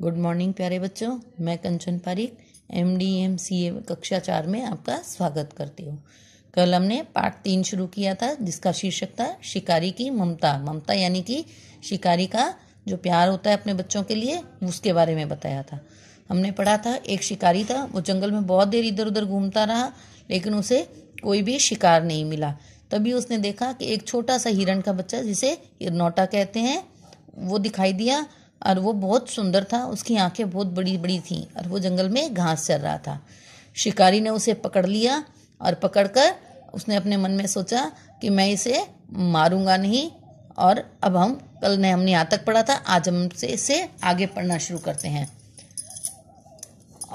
good morning प्यारे बच्चों मैं Kanchan Parik M D M C A कक्षा चार में आपका स्वागत करती हूँ कल हमने पार्ट तीन शुरू किया था जिसका शीर्षक था शिकारी की ममता ममता यानी कि शिकारी का जो प्यार होता है अपने बच्चों के लिए उसके बारे में बताया था हमने पढ़ा था एक शिकारी था वो जंगल में बहुत देर इधर उधर घूमता रहा लेकिन उसे कोई भी शिकार नहीं मिला तभी उसने देखा कि एक छोटा सा हिरण का बच्चा जिसे नोटा कहते हैं वो दिखाई दिया और वो बहुत सुंदर था उसकी आंखें बहुत बड़ी बड़ी थीं और वो जंगल में घास चर रहा था शिकारी ने उसे पकड़ लिया और पकड़कर उसने अपने मन में सोचा कि मैं इसे मारूंगा नहीं और अब हम कल ने हमने यहाँ तक पढ़ा था आज हम से इसे आगे पढ़ना शुरू करते हैं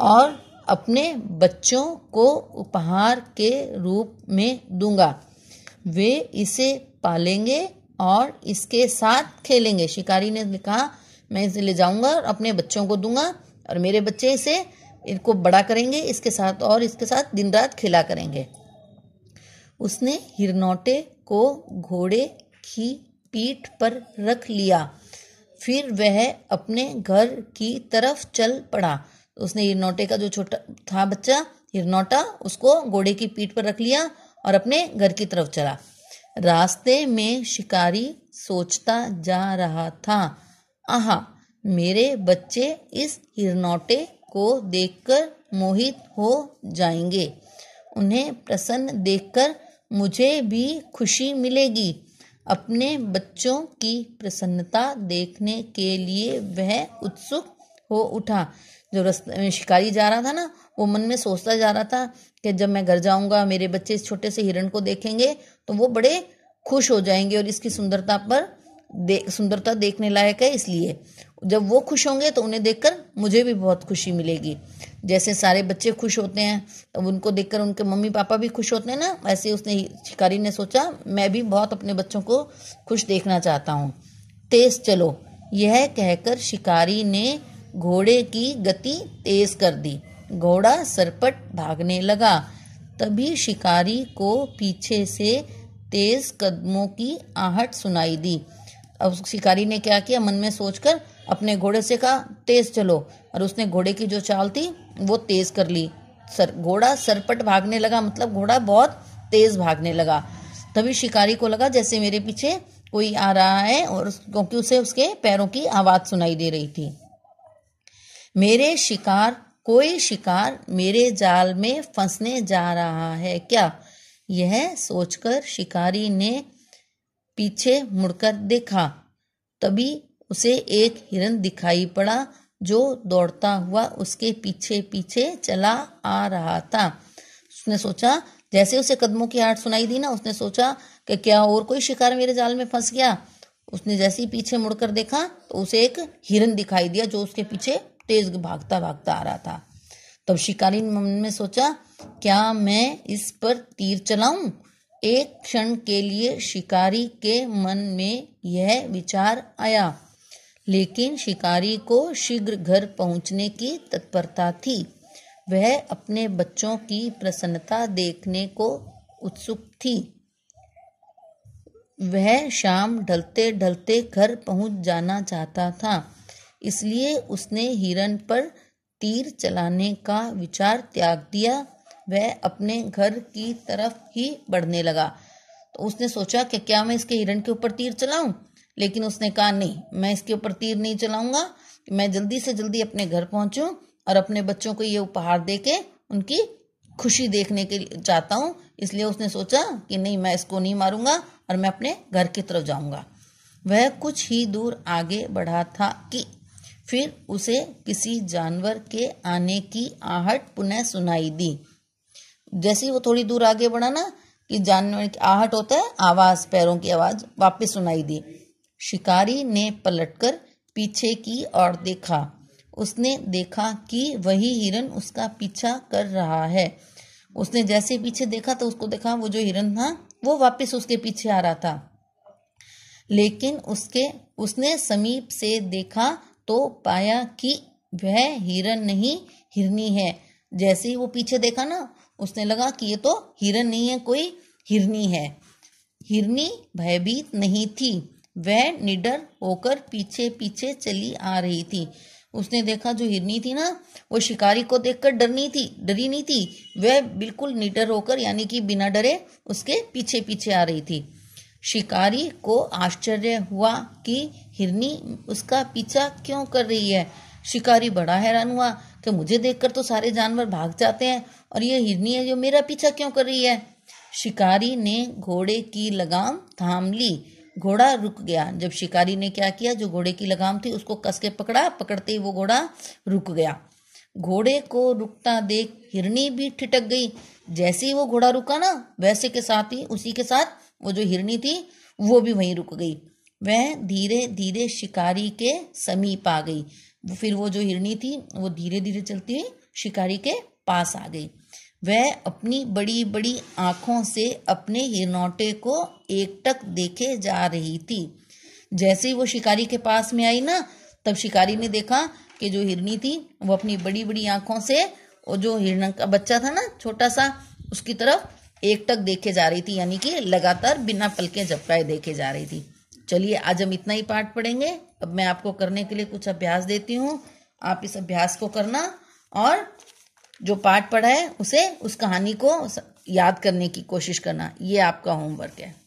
और अपने बच्चों को उपहार के रूप में दूंगा वे इसे पालेंगे और इसके साथ खेलेंगे शिकारी ने लिखा मैं इसे ले जाऊँगा और अपने बच्चों को दूंगा और मेरे बच्चे इसे इनको बड़ा करेंगे इसके साथ और इसके साथ दिन रात खेला करेंगे उसने हिरनौटे को घोड़े की पीठ पर रख लिया फिर वह अपने घर की तरफ चल पड़ा उसने हिरनौटे का जो छोटा था बच्चा हिरनौटा उसको घोड़े की पीठ पर रख लिया और अपने घर की तरफ चला रास्ते में शिकारी सोचता जा रहा था आहा मेरे बच्चे इस हिरनौटे को देखकर मोहित हो जाएंगे उन्हें प्रसन्न देखकर मुझे भी खुशी मिलेगी अपने बच्चों की प्रसन्नता देखने के लिए वह उत्सुक हो उठा जो रस्ते में शिकारी जा रहा था ना वो मन में सोचता जा रहा था कि जब मैं घर जाऊंगा मेरे बच्चे इस छोटे से हिरण को देखेंगे तो वो बड़े खुश हो जाएंगे और इसकी सुंदरता पर दे, सुंदरता देखने लायक है इसलिए जब वो खुश होंगे तो उन्हें देखकर मुझे भी बहुत खुशी मिलेगी जैसे सारे बच्चे खुश होते हैं अब उनको देखकर उनके मम्मी पापा भी खुश होते हैं ना वैसे उसने शिकारी ने सोचा मैं भी बहुत अपने बच्चों को खुश देखना चाहता हूँ तेज चलो यह कहकर शिकारी ने घोड़े की गति तेज कर दी घोड़ा सरपट भागने लगा तभी शिकारी को पीछे से तेज कदमों की आहट सुनाई दी अब शिकारी ने क्या किया मन में सोचकर अपने घोड़े से कहा तेज चलो और उसने घोड़े की जो चाल थी वो तेज कर ली सर घोड़ा सरपट भागने लगा मतलब घोड़ा बहुत तेज भागने लगा तभी शिकारी को लगा जैसे मेरे पीछे कोई आ रहा है और क्योंकि उसे उसके पैरों की आवाज सुनाई दे रही थी मेरे शिकार कोई शिकार मेरे जाल में फंसने जा रहा है क्या यह सोचकर शिकारी ने पीछे मुड़कर देखा तभी उसे एक हिरन दिखाई पड़ा जो दौड़ता हुआ उसके पीछे पीछे चला आ रहा था उसने सोचा जैसे उसे कदमों की आठ सुनाई दी ना उसने सोचा कि क्या और कोई शिकार मेरे जाल में फंस गया उसने जैसे ही पीछे मुड़कर देखा तो उसे एक हिरन दिखाई दिया जो उसके पीछे तेज भागता भागता आ रहा था तब शिकारी ने सोचा क्या मैं इस पर तीर चलाऊं एक क्षण के लिए शिकारी के मन में यह विचार आया लेकिन शिकारी को शीघ्र घर पहुंचने की तत्परता थी वह अपने बच्चों की प्रसन्नता देखने को उत्सुक थी वह शाम ढलते ढलते घर पहुंच जाना चाहता था इसलिए उसने हिरन पर तीर चलाने का विचार त्याग दिया वह अपने घर की तरफ ही बढ़ने लगा तो उसने सोचा कि क्या मैं इसके हिरण के ऊपर तीर चलाऊं लेकिन उसने कहा नहीं मैं इसके ऊपर तीर नहीं चलाऊंगा मैं जल्दी से जल्दी अपने घर पहुंचूं और अपने बच्चों को ये उपहार दे के उनकी खुशी देखने के लिए चाहता हूँ इसलिए उसने सोचा कि नहीं मैं इसको नहीं मारूंगा और मैं अपने घर की तरफ जाऊंगा वह कुछ ही दूर आगे बढ़ा था कि फिर उसे किसी जानवर के आने की आहट पुनः सुनाई दी जैसे ही वो थोड़ी दूर आगे बढ़ा ना कि जानवर की आहट होता है आवाज पैरों की आवाज वापस सुनाई दी शिकारी ने पलटकर पीछे की और देखा उसने देखा कि वही हिरन उसका पीछा कर रहा है उसने जैसे पीछे देखा तो उसको देखा वो जो हिरन था वो वापस उसके पीछे आ रहा था लेकिन उसके उसने समीप से देखा तो पाया कि वह हिरन नहीं हिरनी है जैसे ही वो पीछे देखा ना उसने लगा कि ये तो हिरन नहीं है कोई हिरनी है हिरनी भयभीत नहीं थी वह निडर होकर पीछे पीछे चली आ रही थी उसने देखा जो हिरनी थी ना वो शिकारी को देखकर डरनी थी डरी नहीं थी वह बिल्कुल निडर होकर यानी कि बिना डरे उसके पीछे पीछे आ रही थी शिकारी को आश्चर्य हुआ कि हिरनी उसका पीछा क्यों कर रही है शिकारी बड़ा हैरान हुआ कि मुझे देखकर तो सारे जानवर भाग जाते हैं और यह हिरनी है जो मेरा पीछा क्यों कर रही है शिकारी ने घोड़े की लगाम थाम ली घोड़ा रुक गया जब शिकारी ने क्या किया जो घोड़े की लगाम थी उसको कस के पकड़ा पकड़ते ही वो घोड़ा रुक गया घोड़े को रुकता देख हिरनी भी ठिटक गई जैसे ही वो घोड़ा रुका ना वैसे के साथ ही उसी के साथ वो जो हिरनी थी वो भी वहीं रुक गई वह धीरे धीरे शिकारी के समीप आ गई फिर वो जो हिरणी थी वो धीरे धीरे चलती हुई शिकारी के पास आ गई वह अपनी बड़ी बड़ी आँखों से अपने हिरनौटे को एकटक देखे जा रही थी जैसे ही वो शिकारी के पास में आई ना तब शिकारी ने देखा कि जो हिरनी थी वो अपनी बड़ी बड़ी आँखों से और जो हिरण का बच्चा था ना छोटा सा उसकी तरफ एकटक देखे जा रही थी यानी कि लगातार बिना पलके झपकाए देखे जा रही थी चलिए आज हम इतना ही पाठ पढ़ेंगे अब मैं आपको करने के लिए कुछ अभ्यास देती हूँ आप इस अभ्यास को करना और जो पाठ पढ़ा है उसे उस कहानी को याद करने की कोशिश करना ये आपका होमवर्क है